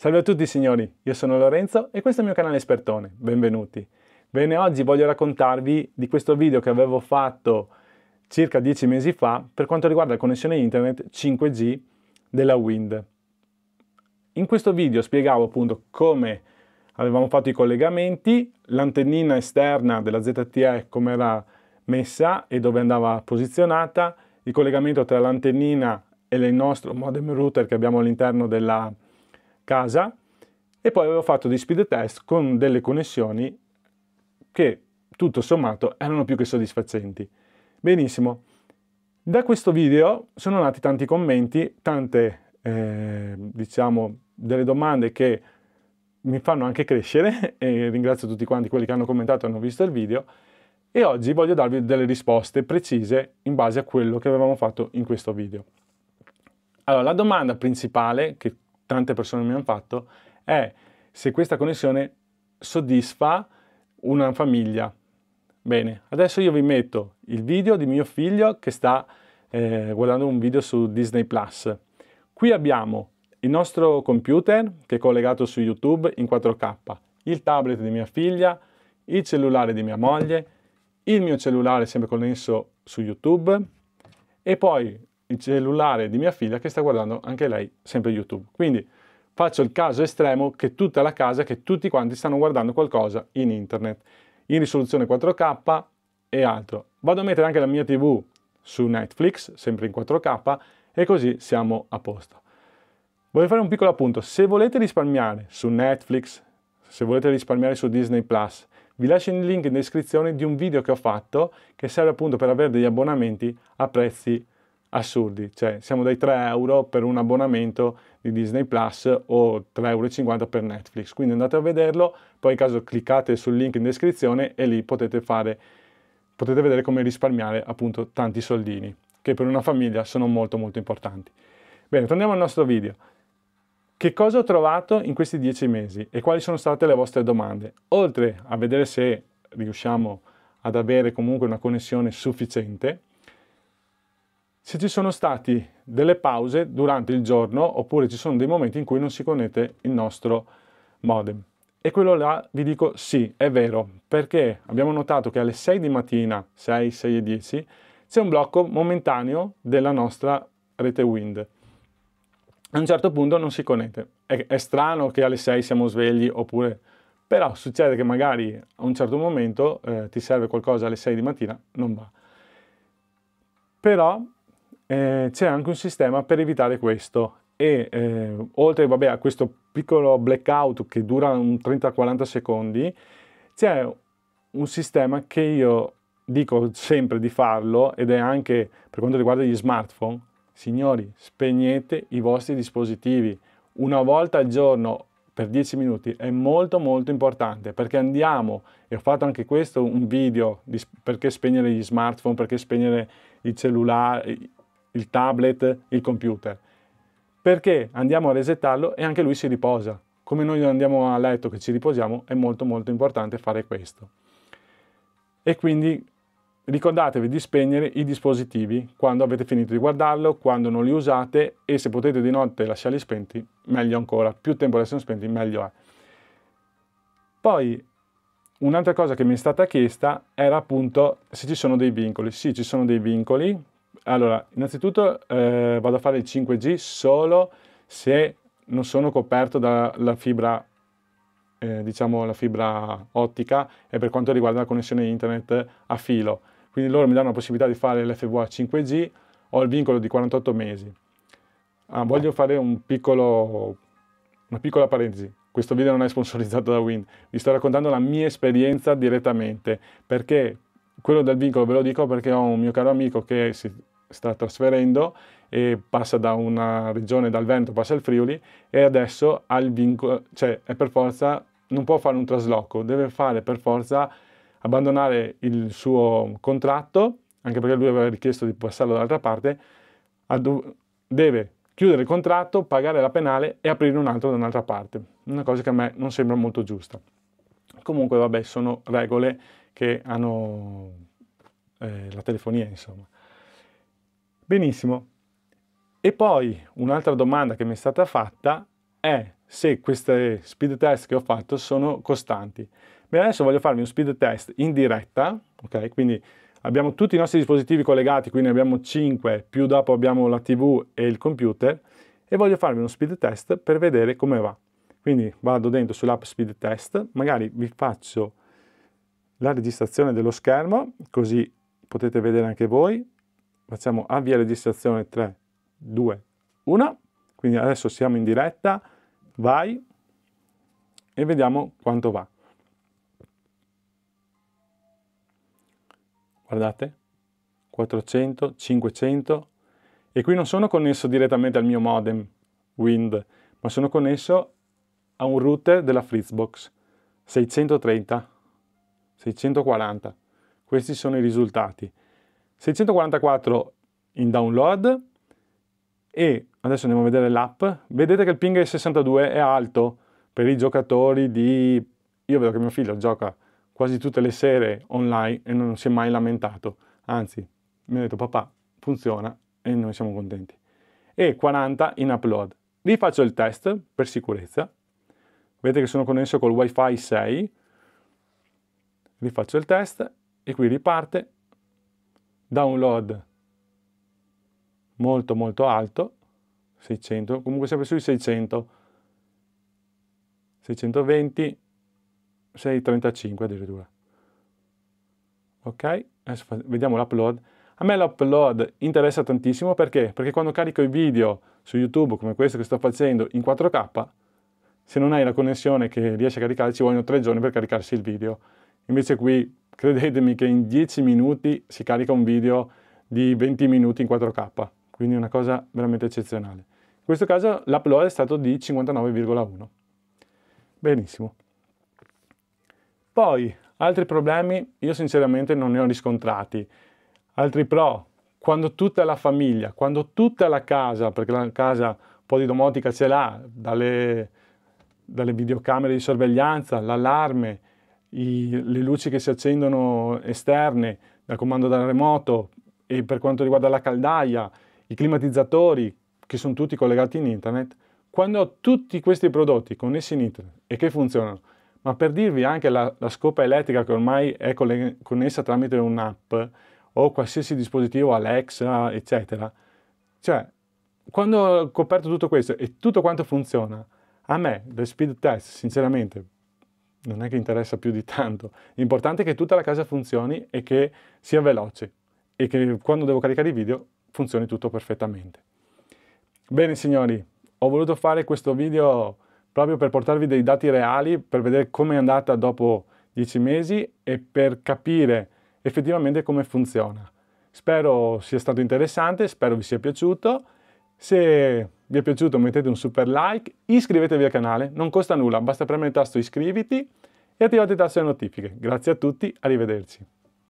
Salve a tutti signori, io sono Lorenzo e questo è il mio canale Espertone, benvenuti. Bene, oggi voglio raccontarvi di questo video che avevo fatto circa dieci mesi fa per quanto riguarda la connessione internet 5G della Wind. In questo video spiegavo appunto come avevamo fatto i collegamenti, l'antennina esterna della ZTE come era messa e dove andava posizionata, il collegamento tra l'antennina e il nostro modem router che abbiamo all'interno della casa e poi avevo fatto dei speed test con delle connessioni che tutto sommato erano più che soddisfacenti. Benissimo, da questo video sono nati tanti commenti, tante eh, diciamo delle domande che mi fanno anche crescere e ringrazio tutti quanti quelli che hanno commentato e hanno visto il video e oggi voglio darvi delle risposte precise in base a quello che avevamo fatto in questo video. Allora, la domanda principale che tante persone mi hanno fatto è se questa connessione soddisfa una famiglia. Bene, adesso io vi metto il video di mio figlio che sta eh, guardando un video su Disney Plus. Qui abbiamo il nostro computer che è collegato su YouTube in 4K, il tablet di mia figlia, il cellulare di mia moglie, il mio cellulare sempre connesso su YouTube e poi il cellulare di mia figlia che sta guardando anche lei sempre YouTube. Quindi faccio il caso estremo che tutta la casa, che tutti quanti stanno guardando qualcosa in internet, in risoluzione 4K e altro. Vado a mettere anche la mia TV su Netflix, sempre in 4K, e così siamo a posto. Voglio fare un piccolo appunto, se volete risparmiare su Netflix, se volete risparmiare su Disney Plus, vi lascio il link in descrizione di un video che ho fatto che serve appunto per avere degli abbonamenti a prezzi assurdi, cioè siamo dai 3 euro per un abbonamento di Disney Plus o 3,50 euro per Netflix, quindi andate a vederlo, poi in caso cliccate sul link in descrizione e lì potete fare potete vedere come risparmiare appunto tanti soldini, che per una famiglia sono molto molto importanti. Bene, torniamo al nostro video. Che cosa ho trovato in questi dieci mesi e quali sono state le vostre domande? Oltre a vedere se riusciamo ad avere comunque una connessione sufficiente, se ci sono stati delle pause durante il giorno oppure ci sono dei momenti in cui non si connette il nostro modem. E quello là vi dico sì, è vero, perché abbiamo notato che alle 6 di mattina, 6, 6 e 10, c'è un blocco momentaneo della nostra rete Wind a un certo punto non si connette. È, è, strano che alle 6 siamo svegli oppure... Però succede che magari a un certo momento eh, ti serve qualcosa alle 6 di mattina, non va. Però eh, c'è anche un sistema per evitare questo e eh, oltre vabbè, a questo piccolo blackout che dura un 30-40 secondi, c'è un sistema che io dico sempre di farlo ed è anche per quanto riguarda gli smartphone, Signori, spegnete i vostri dispositivi una volta al giorno per 10 minuti è molto molto importante perché andiamo, e ho fatto anche questo un video di perché spegnere gli smartphone, perché spegnere il cellulare, il tablet, il computer. Perché andiamo a resettarlo e anche lui si riposa. Come noi andiamo a letto che ci riposiamo è molto molto importante fare questo. E quindi ricordatevi di spegnere i dispositivi quando avete finito di guardarlo, quando non li usate e se potete di notte lasciarli spenti, meglio ancora, più tempo restano spenti meglio è. Poi un'altra cosa che mi è stata chiesta era appunto se ci sono dei vincoli. Sì, ci sono dei vincoli. Allora, innanzitutto eh, vado a fare il 5G solo se non sono coperto dalla fibra eh, diciamo la fibra ottica e per quanto riguarda la connessione internet a filo quindi loro mi danno la possibilità di fare l'FVA 5G, ho il vincolo di 48 mesi. Ah, voglio fare un piccolo, una piccola parentesi, questo video non è sponsorizzato da Wind, vi sto raccontando la mia esperienza direttamente, perché quello del vincolo ve lo dico perché ho un mio caro amico che si sta trasferendo e passa da una regione, dal Vento, passa al Friuli e adesso ha il vincolo, cioè è per forza, non può fare un trasloco, deve fare per forza abbandonare il suo contratto, anche perché lui aveva richiesto di passarlo dall'altra parte, deve chiudere il contratto, pagare la penale e aprire un altro da un'altra parte. Una cosa che a me non sembra molto giusta. Comunque, vabbè, sono regole che hanno eh, la telefonia, insomma. Benissimo. E poi un'altra domanda che mi è stata fatta è se queste speed test che ho fatto sono costanti. Bene, adesso voglio farvi un speed test in diretta, ok? Quindi abbiamo tutti i nostri dispositivi collegati, quindi abbiamo 5, più dopo abbiamo la TV e il computer, e voglio farvi uno speed test per vedere come va. Quindi vado dentro sull'app Speed Test, magari vi faccio la registrazione dello schermo, così potete vedere anche voi. Facciamo avvia registrazione 3, 2, 1. Quindi adesso siamo in diretta, vai e vediamo quanto va. guardate, 400, 500, e qui non sono connesso direttamente al mio modem Wind, ma sono connesso a un router della Fritzbox, 630, 640, questi sono i risultati. 644 in download e adesso andiamo a vedere l'app, vedete che il ping è 62 è alto per i giocatori di... io vedo che mio figlio gioca quasi tutte le sere online e non si è mai lamentato. Anzi, mi ha detto papà, funziona e noi siamo contenti. E 40 in upload. Lì faccio il test per sicurezza. Vedete che sono connesso col wifi 6. Rifaccio il test e qui riparte. Download molto molto alto. 600, comunque sempre sui 600. 620 6.35 addirittura. Ok, adesso vediamo l'upload. A me l'upload interessa tantissimo perché? Perché quando carico i video su YouTube come questo che sto facendo in 4K, se non hai la connessione che riesci a caricare ci vogliono 3 giorni per caricarsi il video. Invece qui, credetemi che in 10 minuti si carica un video di 20 minuti in 4K, quindi è una cosa veramente eccezionale. In questo caso l'upload è stato di 59,1. Benissimo. Poi, altri problemi io sinceramente non ne ho riscontrati. Altri pro, quando tutta la famiglia, quando tutta la casa, perché la casa un po' di domotica ce l'ha, dalle, dalle videocamere di sorveglianza, l'allarme, i, le luci che si accendono esterne, dal comando da remoto e per quanto riguarda la caldaia, i climatizzatori che sono tutti collegati in internet, quando ho tutti questi prodotti connessi in internet e che funzionano ma per dirvi anche la, la scopa elettrica che ormai è connessa tramite un'app o qualsiasi dispositivo Alexa, eccetera. Cioè, quando ho coperto tutto questo e tutto quanto funziona, a me lo speed test, sinceramente, non è che interessa più di tanto. L'importante è che tutta la casa funzioni e che sia veloce e che quando devo caricare i video funzioni tutto perfettamente. Bene signori, ho voluto fare questo video proprio per portarvi dei dati reali, per vedere come è andata dopo 10 mesi e per capire effettivamente come funziona. Spero sia stato interessante, spero vi sia piaciuto. Se vi è piaciuto mettete un super like, iscrivetevi al canale, non costa nulla, basta premere il tasto iscriviti e attivate il tasto delle notifiche. Grazie a tutti, arrivederci.